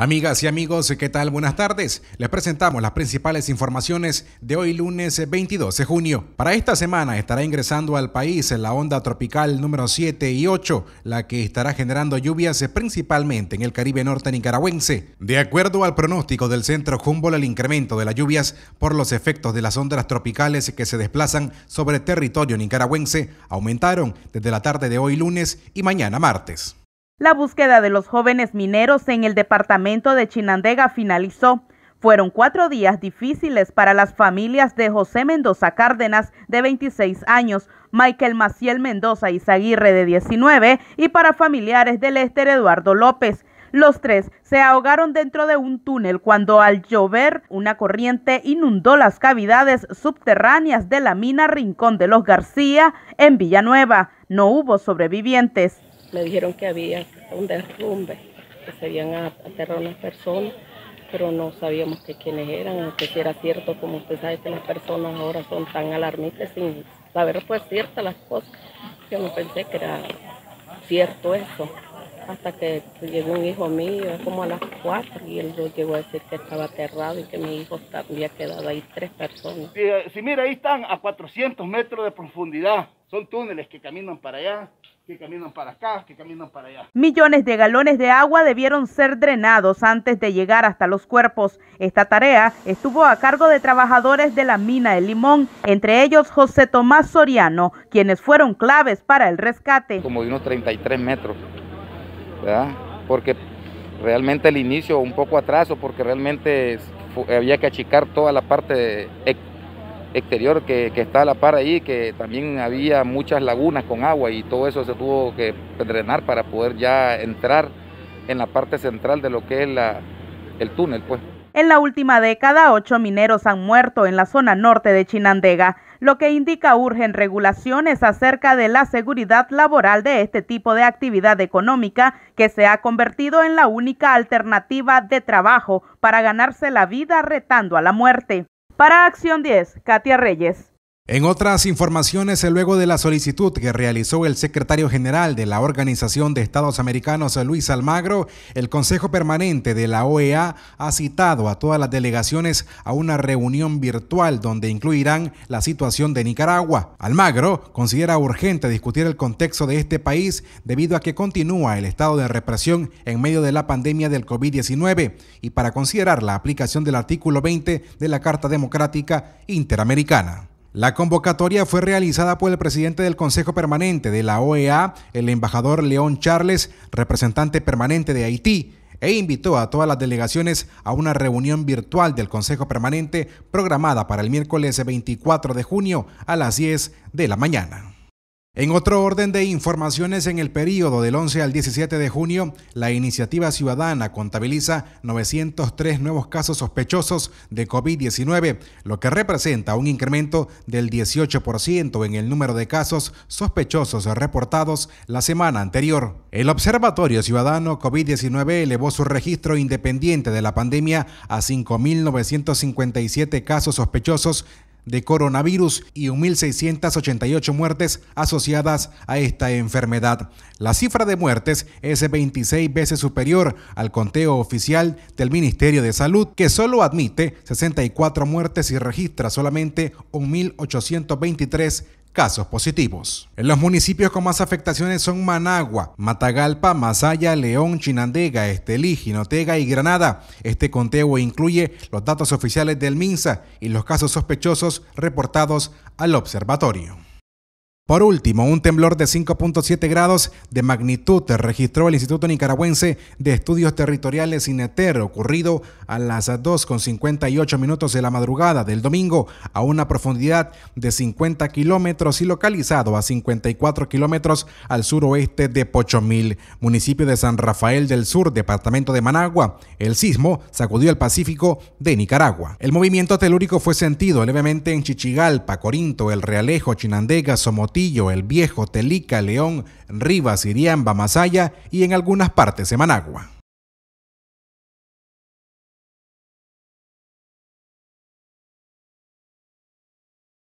Amigas y amigos, ¿qué tal? Buenas tardes. Les presentamos las principales informaciones de hoy lunes 22 eh, de junio. Para esta semana estará ingresando al país la onda tropical número 7 y 8, la que estará generando lluvias eh, principalmente en el Caribe norte nicaragüense. De acuerdo al pronóstico del centro Humboldt, el incremento de las lluvias por los efectos de las ondas tropicales que se desplazan sobre territorio nicaragüense aumentaron desde la tarde de hoy lunes y mañana martes. La búsqueda de los jóvenes mineros en el departamento de Chinandega finalizó. Fueron cuatro días difíciles para las familias de José Mendoza Cárdenas, de 26 años, Michael Maciel Mendoza Izaguirre, de 19, y para familiares del Lester Eduardo López. Los tres se ahogaron dentro de un túnel cuando al llover una corriente inundó las cavidades subterráneas de la mina Rincón de los García en Villanueva. No hubo sobrevivientes me dijeron que había un derrumbe, que se habían aterrado unas personas, pero no sabíamos que quiénes eran, aunque si era cierto, como usted sabe que las personas ahora son tan alarmistas sin saber pues ciertas las cosas. Yo no pensé que era cierto eso, hasta que llegó un hijo mío, como a las cuatro, y él llegó a decir que estaba aterrado y que mi hijo había quedado ahí tres personas. Si, si mira, ahí están a 400 metros de profundidad, son túneles que caminan para allá que caminan para acá, que caminan para allá. Millones de galones de agua debieron ser drenados antes de llegar hasta los cuerpos. Esta tarea estuvo a cargo de trabajadores de la mina de Limón, entre ellos José Tomás Soriano, quienes fueron claves para el rescate. Como de unos 33 metros, ¿verdad? Porque realmente el inicio un poco atraso, porque realmente había que achicar toda la parte exterior que, está a la par ahí, que también había muchas lagunas con agua y todo eso se tuvo que drenar para poder ya entrar en la parte central de lo que es el túnel. Pues. En la última década, ocho mineros han muerto en la zona norte de Chinandega, lo que indica urgen regulaciones acerca de la seguridad laboral de este tipo de actividad económica que se ha convertido en la única alternativa de trabajo para ganarse la vida retando a la muerte. Para Acción 10, Katia Reyes. En otras informaciones, luego de la solicitud que realizó el secretario general de la Organización de Estados Americanos, Luis Almagro, el Consejo Permanente de la OEA ha citado a todas las delegaciones a una reunión virtual donde incluirán la situación de Nicaragua. Almagro considera urgente discutir el contexto de este país debido a que continúa el estado de represión en medio de la pandemia del COVID-19 y para considerar la aplicación del artículo 20 de la Carta Democrática Interamericana. La convocatoria fue realizada por el presidente del Consejo Permanente de la OEA, el embajador León Charles, representante permanente de Haití, e invitó a todas las delegaciones a una reunión virtual del Consejo Permanente programada para el miércoles 24 de junio a las 10 de la mañana. En otro orden de informaciones, en el periodo del 11 al 17 de junio, la iniciativa ciudadana contabiliza 903 nuevos casos sospechosos de COVID-19, lo que representa un incremento del 18% en el número de casos sospechosos reportados la semana anterior. El Observatorio Ciudadano COVID-19 elevó su registro independiente de la pandemia a 5.957 casos sospechosos de coronavirus y 1.688 muertes asociadas a esta enfermedad. La cifra de muertes es 26 veces superior al conteo oficial del Ministerio de Salud, que solo admite 64 muertes y registra solamente 1.823 casos positivos. En los municipios con más afectaciones son Managua, Matagalpa, Masaya, León, Chinandega, Estelí, Jinotega y Granada. Este conteo incluye los datos oficiales del MINSA y los casos sospechosos reportados al observatorio. Por último, un temblor de 5.7 grados de magnitud registró el Instituto Nicaragüense de Estudios Territoriales INETER, ocurrido a las 2.58 minutos de la madrugada del domingo a una profundidad de 50 kilómetros y localizado a 54 kilómetros al suroeste de Pochomil, municipio de San Rafael del Sur, departamento de Managua. El sismo sacudió el Pacífico de Nicaragua. El movimiento telúrico fue sentido levemente en Chichigalpa, Corinto, El Realejo, Chinandega, Somotí. El Viejo, Telica, León, Rivas, Iriamba, Masaya y en algunas partes de Managua.